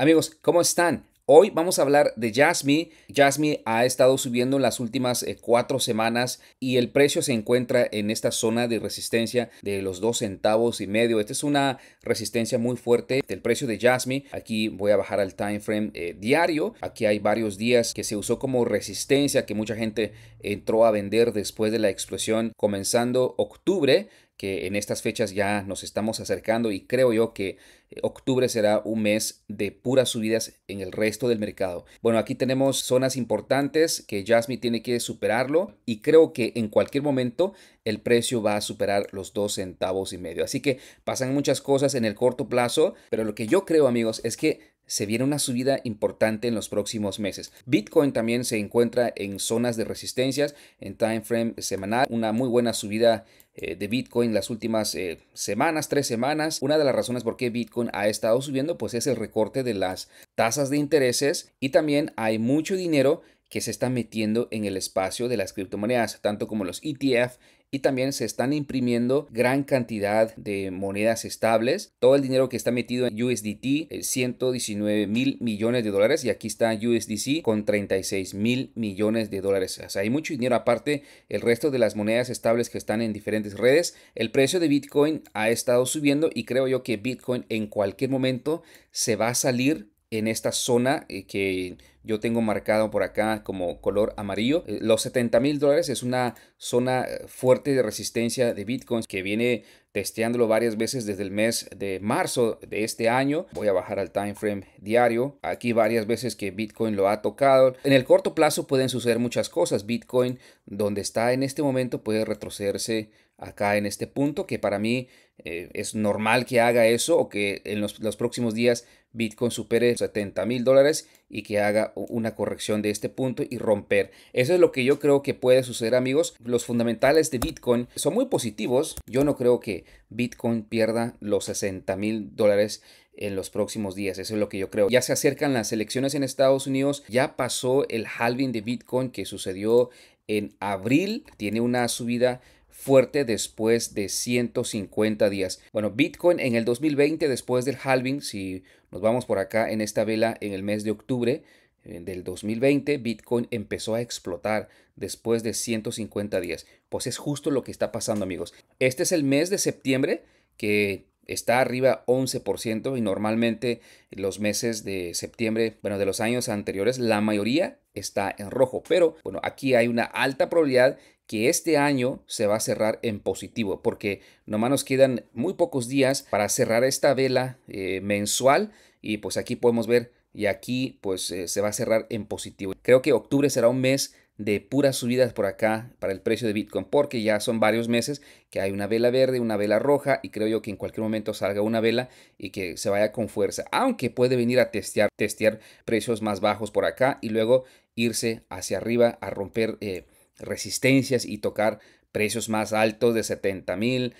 Amigos, ¿cómo están? Hoy vamos a hablar de Jasmine. Jasmine ha estado subiendo en las últimas eh, cuatro semanas y el precio se encuentra en esta zona de resistencia de los dos centavos y medio. Esta es una resistencia muy fuerte del precio de Jasmine. Aquí voy a bajar al time frame eh, diario. Aquí hay varios días que se usó como resistencia que mucha gente entró a vender después de la explosión comenzando octubre que en estas fechas ya nos estamos acercando y creo yo que eh, octubre será un mes de puras subidas en el resto del mercado. Bueno, aquí tenemos zonas importantes que Jasmine tiene que superarlo y creo que en cualquier momento el precio va a superar los dos centavos y medio. Así que pasan muchas cosas en el corto plazo, pero lo que yo creo amigos es que se viene una subida importante en los próximos meses. Bitcoin también se encuentra en zonas de resistencias en time frame semanal, una muy buena subida eh, de Bitcoin las últimas eh, semanas, tres semanas. Una de las razones por qué Bitcoin ha estado subiendo pues es el recorte de las tasas de intereses y también hay mucho dinero que se está metiendo en el espacio de las criptomonedas, tanto como los ETF y también se están imprimiendo gran cantidad de monedas estables. Todo el dinero que está metido en USDT, 119 eh, mil millones de dólares y aquí está USDC con 36 mil millones de dólares. O sea, hay mucho dinero aparte, el resto de las monedas estables que están en diferentes redes. El precio de Bitcoin ha estado subiendo y creo yo que Bitcoin en cualquier momento se va a salir en esta zona eh, que yo tengo marcado por acá como color amarillo. Eh, los 70 mil dólares es una zona eh, fuerte de resistencia de Bitcoin que viene testeándolo varias veces desde el mes de marzo de este año. Voy a bajar al time frame diario. Aquí varias veces que Bitcoin lo ha tocado. En el corto plazo pueden suceder muchas cosas. Bitcoin donde está en este momento puede retrocederse acá en este punto, que para mí eh, es normal que haga eso o que en los, los próximos días Bitcoin supere 70 mil dólares y que haga una corrección de este punto y romper. Eso es lo que yo creo que puede suceder amigos. Los fundamentales de Bitcoin son muy positivos. Yo no creo que Bitcoin pierda los 60 mil dólares en los próximos días. Eso es lo que yo creo. Ya se acercan las elecciones en Estados Unidos. Ya pasó el halving de Bitcoin que sucedió en abril. Tiene una subida fuerte después de 150 días. Bueno, Bitcoin en el 2020, después del halving, si nos vamos por acá en esta vela en el mes de octubre eh, del 2020, Bitcoin empezó a explotar después de 150 días. Pues es justo lo que está pasando, amigos. Este es el mes de septiembre que está arriba 11% y normalmente los meses de septiembre, bueno, de los años anteriores, la mayoría está en rojo. Pero bueno, aquí hay una alta probabilidad que este año se va a cerrar en positivo, porque nomás nos quedan muy pocos días para cerrar esta vela eh, mensual y pues aquí podemos ver y aquí pues eh, se va a cerrar en positivo. Creo que octubre será un mes de puras subidas por acá para el precio de Bitcoin, porque ya son varios meses que hay una vela verde, una vela roja, y creo yo que en cualquier momento salga una vela y que se vaya con fuerza, aunque puede venir a testear, testear precios más bajos por acá y luego irse hacia arriba a romper eh, resistencias y tocar precios más altos de 70 mil,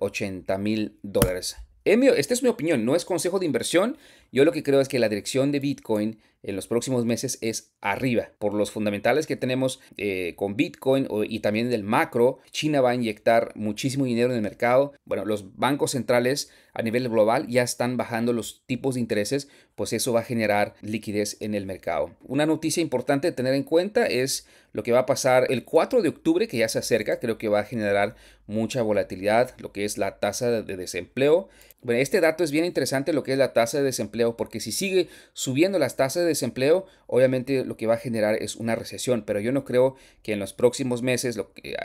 80 eh, mil dólares. esta es mi opinión, no es consejo de inversión yo lo que creo es que la dirección de Bitcoin en los próximos meses es arriba. Por los fundamentales que tenemos eh, con Bitcoin y también del macro, China va a inyectar muchísimo dinero en el mercado. Bueno, los bancos centrales a nivel global ya están bajando los tipos de intereses, pues eso va a generar liquidez en el mercado. Una noticia importante de tener en cuenta es lo que va a pasar el 4 de octubre, que ya se acerca, creo que va a generar mucha volatilidad, lo que es la tasa de desempleo. Bueno, este dato es bien interesante, lo que es la tasa de desempleo porque si sigue subiendo las tasas de desempleo, obviamente lo que va a generar es una recesión, pero yo no creo que en los próximos meses,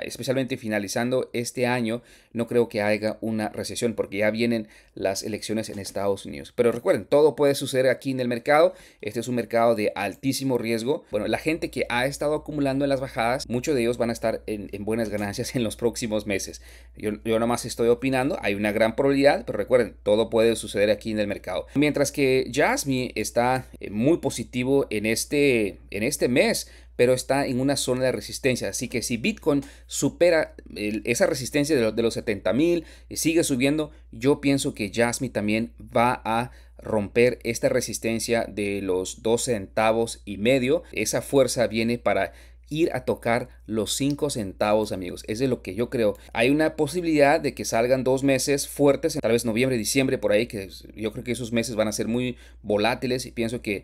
especialmente finalizando este año, no creo que haya una recesión, porque ya vienen las elecciones en Estados Unidos. Pero recuerden, todo puede suceder aquí en el mercado, este es un mercado de altísimo riesgo. Bueno, la gente que ha estado acumulando en las bajadas, muchos de ellos van a estar en, buenas ganancias en los próximos meses. Yo, yo nomás estoy opinando, hay una gran probabilidad, pero recuerden, todo puede suceder aquí en el mercado. Mientras que Jasmine está eh, muy positivo en este, en este mes, pero está en una zona de resistencia. Así que si Bitcoin supera esa resistencia de, los, los mil y sigue subiendo, yo pienso que Jasmine también va a romper esta resistencia de los 2 centavos y medio. Esa fuerza viene para ir a tocar los 5 centavos, amigos. es de lo que yo creo. Hay una posibilidad de que salgan dos meses fuertes, tal vez noviembre, diciembre, por ahí, que yo creo que esos meses van a ser muy volátiles y pienso que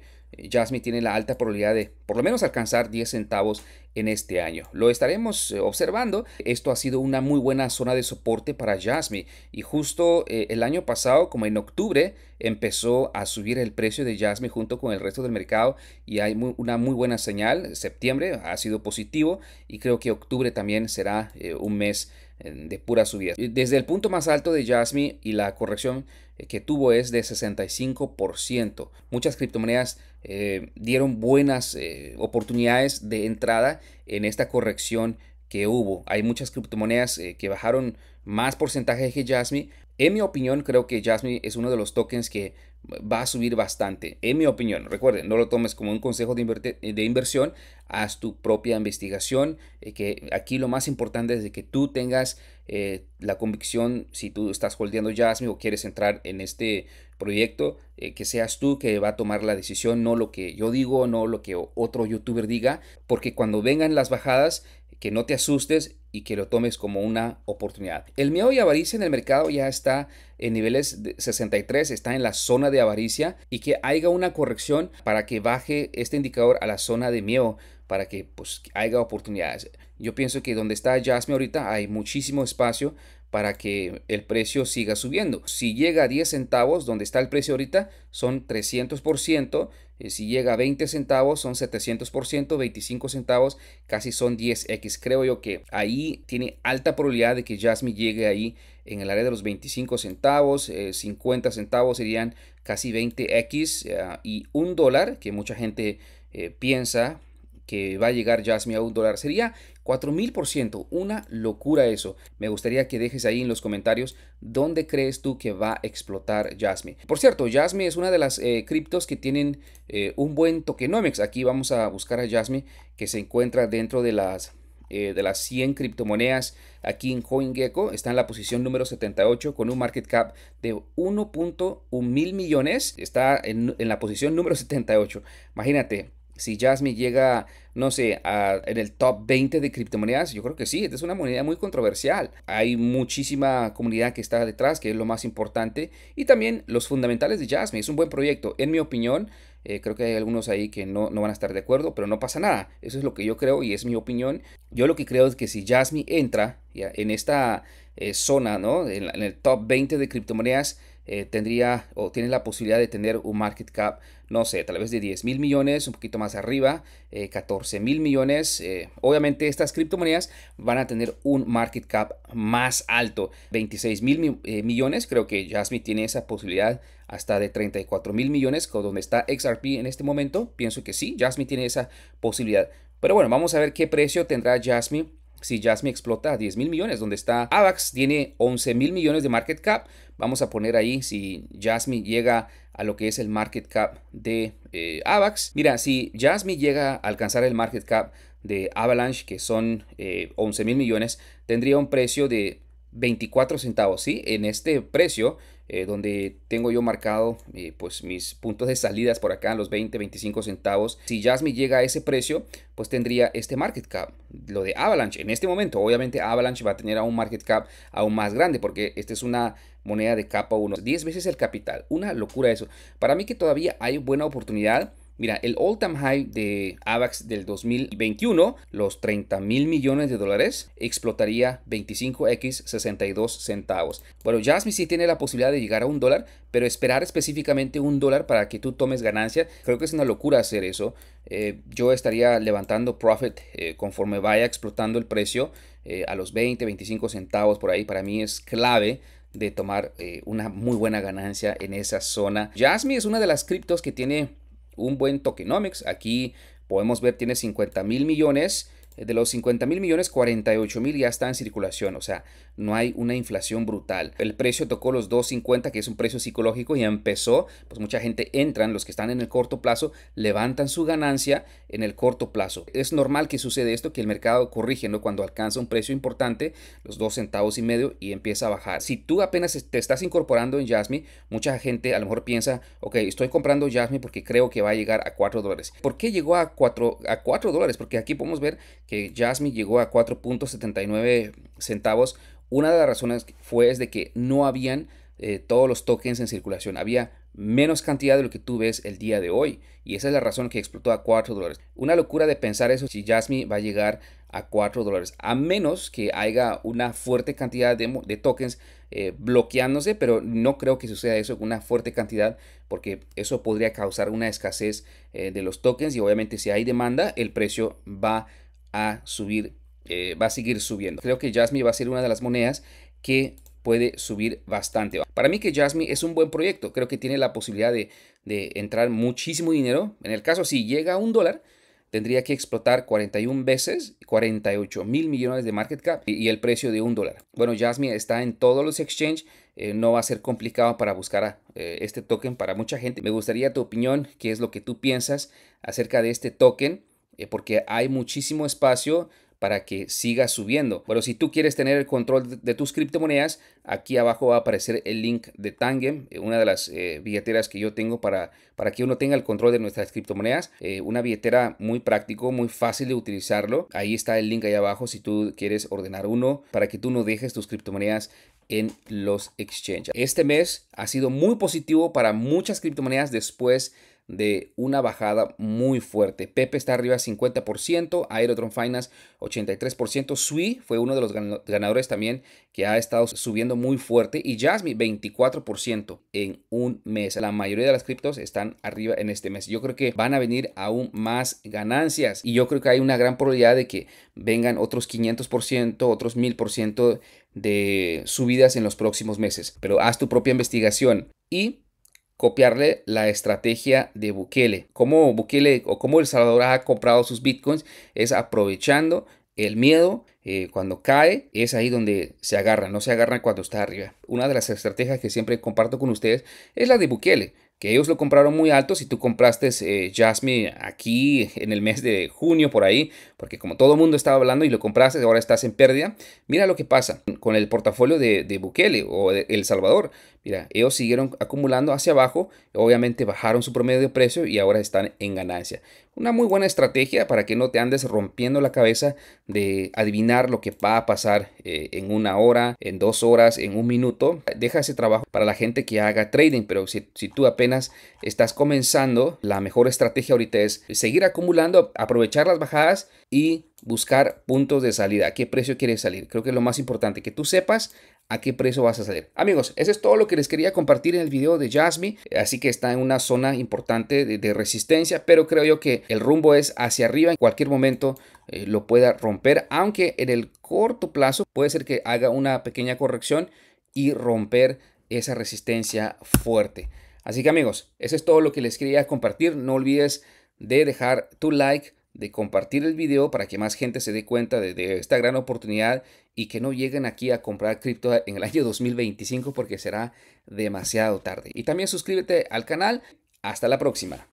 Jasmine tiene la alta probabilidad de por lo menos alcanzar 10 centavos en este año. Lo estaremos eh, observando. Esto ha sido una muy buena zona de soporte para Jasmine y justo eh, el año pasado, como en octubre, empezó a subir el precio de Jasmine junto con el resto del mercado y hay una muy buena señal. Septiembre ha sido positivo y creo que octubre también será eh, un mes de pura subida. Desde el punto más alto de Jasmine y la corrección eh, que tuvo es de 65%. Muchas criptomonedas eh, dieron buenas eh, oportunidades de entrada en esta corrección que hubo. Hay muchas criptomonedas que bajaron más porcentaje que Jasmine. En mi opinión, creo que Jasmine es uno de los tokens que va a subir bastante, en mi opinión. Recuerden, no lo tomes como un consejo de, inversión, haz tu propia investigación, eh, que aquí lo más importante es que tú tengas eh, la convicción, si tú estás holdeando Jasmine o quieres entrar en este proyecto, eh, que seas tú que va a tomar la decisión, no lo que yo digo, no lo que otro youtuber diga, porque cuando vengan las bajadas, que no te asustes y que lo tomes como una oportunidad. El miedo y avaricia en el mercado ya está en niveles de 63, está en la zona de avaricia y que haya una corrección para que baje este indicador a la zona de miedo para que pues haya oportunidades. Yo pienso que donde está Jasmine ahorita hay muchísimo espacio para que el precio siga subiendo. Si llega a 10 centavos, donde está el precio ahorita, son 300%. Eh, si llega a 20 centavos son 700%, 25 centavos casi son 10x. Creo yo que ahí tiene alta probabilidad de que Jasmine llegue ahí en el área de los 25 centavos, 50 eh, centavos serían casi 20x eh, y un dólar que mucha gente piensa que va a llegar Jasmine a un dólar. Sería 4000%, una locura eso. Me gustaría que dejes ahí en los comentarios dónde crees tú que va a explotar Jasmine. Por cierto, Jasmine es una de las eh, criptos que tienen eh, un buen tokenomics. Aquí vamos a buscar a Jasmine que se encuentra dentro de las eh, de las 100 criptomonedas aquí en CoinGecko está en la posición número 78 con un market cap de 1.1 mil millones. Está en, en, la posición número 78. Imagínate, si Jasmine llega, no sé, en el top 20 de criptomonedas, yo creo que sí, es una moneda muy controversial. Hay muchísima comunidad que está detrás, que es lo más importante. Y también los fundamentales de Jasmine, es un buen proyecto. En mi opinión, eh, creo que hay algunos ahí que no, no, van a estar de acuerdo, pero no pasa nada. Eso es lo que yo creo y es mi opinión. Yo lo que creo es que si Jasmine entra en esta eh, zona, ¿no? en el top 20 de criptomonedas, eh, tendría o tiene la posibilidad de tener un market cap, no sé, tal vez de 10 mil millones, un poquito más arriba, 14 eh, mil millones. Eh, obviamente estas criptomonedas van a tener un market cap más alto, 26 mil millones. Creo que Jasmine tiene esa posibilidad hasta de 34 mil millones, con donde está XRP en este momento. Pienso que sí, Jasmine tiene esa posibilidad. Pero bueno, vamos a ver qué precio tendrá Jasmine si Jasmine explota a 10 mil millones, donde está AVAX, tiene 11 mil millones de market cap. Vamos a poner ahí si Jasmine llega a lo que es el market cap de eh, AVAX. Mira, si Jasmine llega a alcanzar el market cap de Avalanche, que son 11 eh, mil millones, tendría un precio de 24 centavos, ¿sí? En este precio eh, donde tengo yo marcado eh, pues mis puntos de salidas por acá, los 20, 25 centavos. Si Jasmine llega a ese precio, pues tendría este market cap. Lo de Avalanche, en este momento, obviamente Avalanche va a tener a un market cap aún más grande porque esta es una moneda de capa 1, 10 veces el capital. Una locura eso. Para mí que todavía hay buena oportunidad Mira, el all time high de AVAX del 2021, los 30 mil millones de dólares, explotaría 25x 62 centavos. Bueno, Jasmine sí tiene la posibilidad de llegar a un dólar, pero esperar específicamente un dólar para que tú tomes ganancia, creo que es una locura hacer eso. Eh, yo estaría levantando profit eh, conforme vaya explotando el precio eh, a los 20, 25 centavos por ahí. Para mí es clave de tomar una muy buena ganancia en esa zona. Jasmine es una de las criptos que tiene un buen tokenomics. Aquí podemos ver tiene 50 mil millones de los 50 mil millones, 48 mil ya está en circulación, o sea, no hay una inflación brutal. El precio tocó los 2.50, que es un precio psicológico, y empezó, pues mucha gente entra, los que están en el corto plazo, levantan su ganancia en el corto plazo. Es normal que sucede esto, que el mercado corrige, ¿no? Cuando alcanza un precio importante, los 2 centavos y medio, y empieza a bajar. Si tú apenas te estás incorporando en Jasmine, mucha gente a lo mejor piensa, ok, estoy comprando Jasmine porque creo que va a llegar a 4 dólares. ¿Por qué llegó a 4, a 4 dólares? Porque aquí podemos ver que Jasmine llegó a 4.79 centavos, una de las razones fue es de que no habían eh, todos los tokens en circulación. Había menos cantidad de lo que tú ves el día de hoy. Y esa es la razón que explotó a 4 dólares. Una locura de pensar eso si Jasmine va a llegar a 4 dólares. A menos que haya una fuerte cantidad de, tokens eh, bloqueándose. Pero no creo que suceda eso con una fuerte cantidad. Porque eso podría causar una escasez eh, de los tokens. Y obviamente si hay demanda, el precio va a a subir, eh, va a seguir subiendo. Creo que Jasmine va a ser una de las monedas que puede subir bastante. Para mí que Jasmine es un buen proyecto. Creo que tiene la posibilidad de, entrar muchísimo dinero. En el caso, si llega a un dólar, tendría que explotar 41 veces 48 mil millones de market cap y el precio de un dólar. Bueno, Jasmine está en todos los exchanges. Eh, no va a ser complicado para buscar eh, este token para mucha gente. Me gustaría tu opinión, qué es lo que tú piensas acerca de este token. Eh, porque hay muchísimo espacio para que siga subiendo. Pero si tú quieres tener el control de tus criptomonedas, aquí abajo va a aparecer el link de Tangem, eh, una de las eh, billeteras que yo tengo para, para que uno tenga el control de nuestras criptomonedas. una billetera muy práctico, muy fácil de utilizarlo. Ahí está el link ahí abajo si tú quieres ordenar uno para que tú no dejes tus criptomonedas en los exchanges. Este mes ha sido muy positivo para muchas criptomonedas después de de una bajada muy fuerte. Pepe está arriba 50%, Aerotron Finance 83%, Sui fue uno de los ganadores también que ha estado subiendo muy fuerte y Jasmine 24% en un mes. La mayoría de las criptos están arriba en este mes. Yo creo que van a venir aún más ganancias y yo creo que hay una gran probabilidad de que vengan otros 500%, otros 1000% de subidas en los próximos meses. Pero haz tu propia investigación y copiarle la estrategia de Bukele. Como Bukele o como El Salvador ha comprado sus bitcoins es aprovechando el miedo eh, cuando cae es ahí donde se agarra no se agarra cuando está arriba. Una de las estrategias que siempre comparto con ustedes es la de Bukele, que ellos lo compraron muy alto. Si tú compraste eh, Jasmine aquí en el mes de junio por ahí, porque como todo el mundo estaba hablando y lo compraste, ahora estás en pérdida. Mira lo que pasa con el portafolio de, Bukele o El Salvador. Mira, ellos siguieron acumulando hacia abajo, obviamente bajaron su promedio de precio y ahora están en ganancia. Una muy buena estrategia para que no te andes rompiendo la cabeza de adivinar lo que va a pasar eh, en una hora, en dos horas, en un minuto. Deja ese trabajo para la gente que haga trading, pero si, tú apenas estás comenzando, la mejor estrategia ahorita es seguir acumulando, aprovechar las bajadas y buscar puntos de salida. ¿A qué precio quieres salir? Creo que lo más importante, que tú sepas a qué precio vas a salir. Amigos, eso es todo lo que les quería compartir en el video de Jasmine, así que está en una zona importante de, resistencia, pero creo yo que el rumbo es hacia arriba, en cualquier momento eh, lo pueda romper, aunque en el corto plazo puede ser que haga una pequeña corrección y romper esa resistencia fuerte. Así que amigos, eso es todo lo que les quería compartir, no olvides de dejar tu like, de compartir el video para que más gente se dé cuenta de, esta gran oportunidad y que no lleguen aquí a comprar cripto en el año 2025 porque será demasiado tarde. Y también suscríbete al canal. Hasta la próxima.